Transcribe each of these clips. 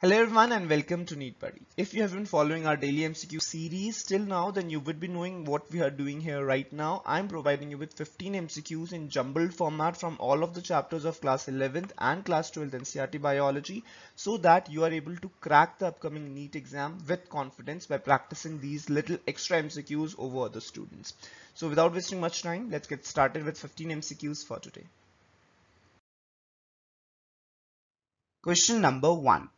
Hello everyone and welcome to Neat Buddy. If you have been following our daily MCQ series till now then you would be knowing what we are doing here right now. I'm providing you with 15 MCQs in jumbled format from all of the chapters of class 11th and class 12th NCRT biology so that you are able to crack the upcoming NEET exam with confidence by practicing these little extra MCQs over other students. So without wasting much time let's get started with 15 MCQs for today. Question number 1.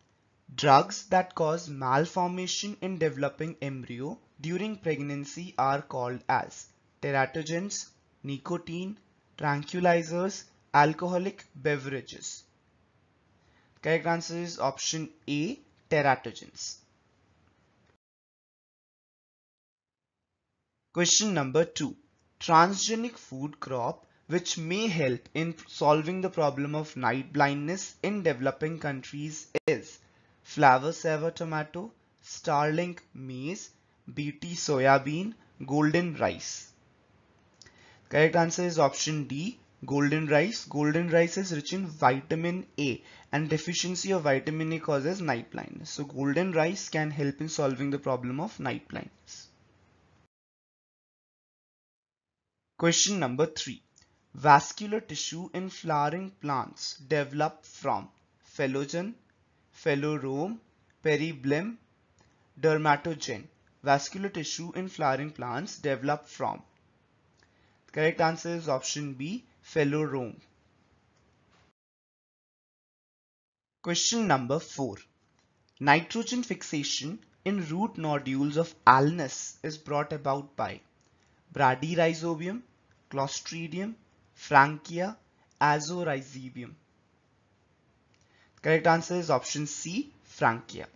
Drugs that cause malformation in developing embryo during pregnancy are called as teratogens, nicotine, tranquilizers, alcoholic beverages. Correct answer is option A, teratogens. Question number 2. Transgenic food crop which may help in solving the problem of night blindness in developing countries is Flower Saver tomato, starling maize, BT soya bean, golden rice. Correct answer is option D, golden rice. Golden rice is rich in vitamin A and deficiency of vitamin A causes night blindness. So golden rice can help in solving the problem of night blindness. Question number 3. Vascular tissue in flowering plants develop from phellogen, phalarope, periblem, dermatogen, vascular tissue in flowering plants develop from? The correct answer is option B, phalarope. Question number 4. Nitrogen fixation in root nodules of alnus is brought about by bradyrhizobium, clostridium, frankia, Azorhizobium. Correct answer is option C, Francia.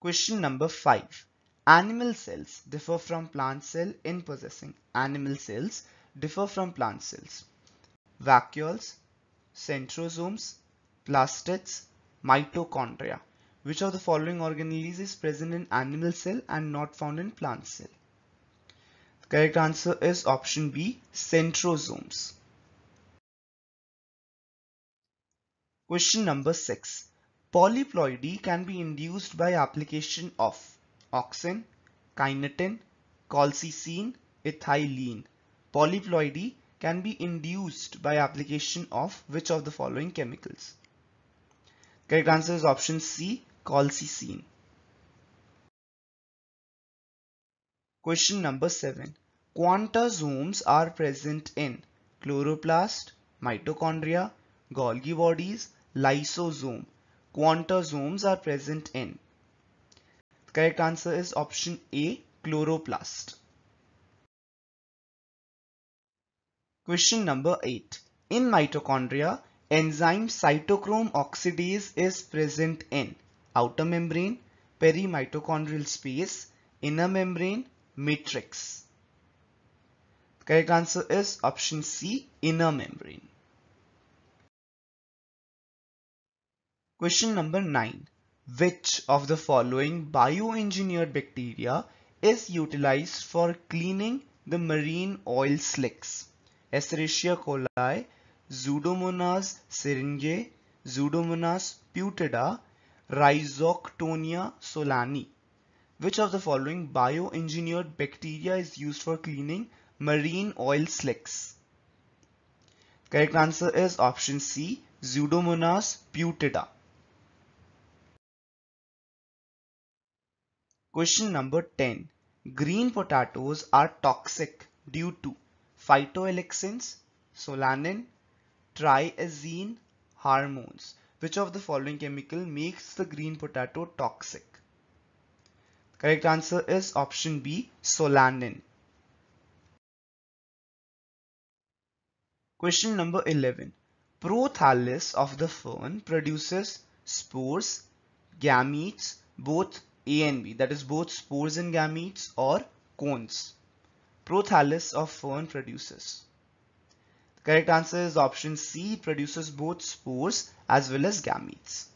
Question number 5. Animal cells differ from plant cell in possessing. Animal cells differ from plant cells. Vacuoles, centrosomes, plastids, mitochondria. Which of the following organelles is present in animal cell and not found in plant cell? The correct answer is option B, centrosomes. Question number 6. Polyploidy can be induced by application of auxin, kinetin, colchicine, ethylene. Polyploidy can be induced by application of which of the following chemicals? Correct answer is option C, colchicine. Question number 7. Quantasomes are present in chloroplast, mitochondria, Golgi bodies, lysosome. Quantosomes are present in. The correct answer is option A, chloroplast. Question number 8. In mitochondria, enzyme cytochrome oxidase is present in outer membrane, perimitochondrial space, inner membrane, matrix. The correct answer is option C, inner membrane. Question number 9. Which of the following bioengineered bacteria is utilized for cleaning the marine oil slicks? Escherichia coli, Pseudomonas syringae, Pseudomonas putida, Rhizoctonia solani. Which of the following bioengineered bacteria is used for cleaning marine oil slicks? Correct answer is option C, Pseudomonas putida. Question number 10. Green potatoes are toxic due to phytoalexins, solanin, triazine, hormones. Which of the following chemical makes the green potato toxic? Correct answer is option B, solanin. Question number 11. Prothallus of the fern produces spores, gametes, both a and B that is both spores and gametes or cones. Prothallus of fern produces. The correct answer is option C produces both spores as well as gametes.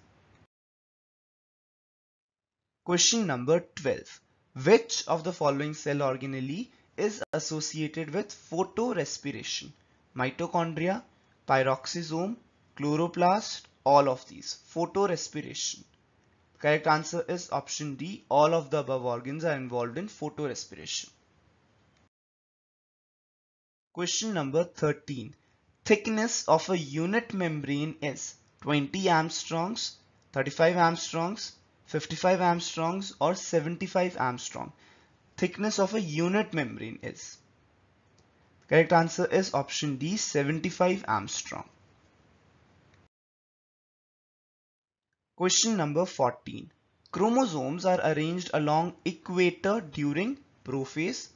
Question number 12. Which of the following cell organelle is associated with photorespiration? Mitochondria, pyroxysome, chloroplast, all of these. Photorespiration. Correct answer is option D. All of the above organs are involved in photorespiration. Question number 13. Thickness of a unit membrane is 20 Armstrongs, 35 Armstrongs, 55 Armstrongs or 75 Armstrong. Thickness of a unit membrane is. Correct answer is option D 75 Armstrong. Question number 14. Chromosomes are arranged along equator during prophase,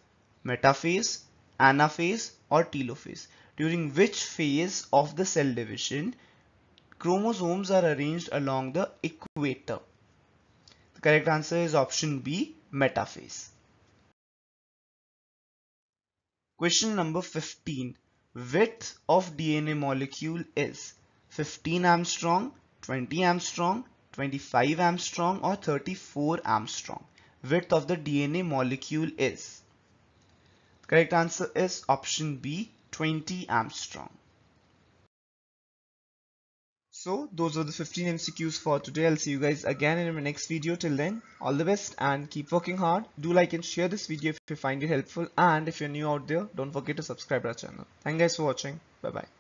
metaphase, anaphase or telophase. During which phase of the cell division chromosomes are arranged along the equator? The correct answer is option B, metaphase. Question number 15. Width of DNA molecule is 15 Armstrong, 20 Armstrong, 25 Armstrong or 34 Armstrong. Width of the DNA molecule is? Correct answer is option B 20 Armstrong. So those were the 15 MCQs for today. I'll see you guys again in my next video. Till then, all the best and keep working hard. Do like and share this video if you find it helpful. And if you're new out there, don't forget to subscribe to our channel. Thank you guys for watching. Bye bye.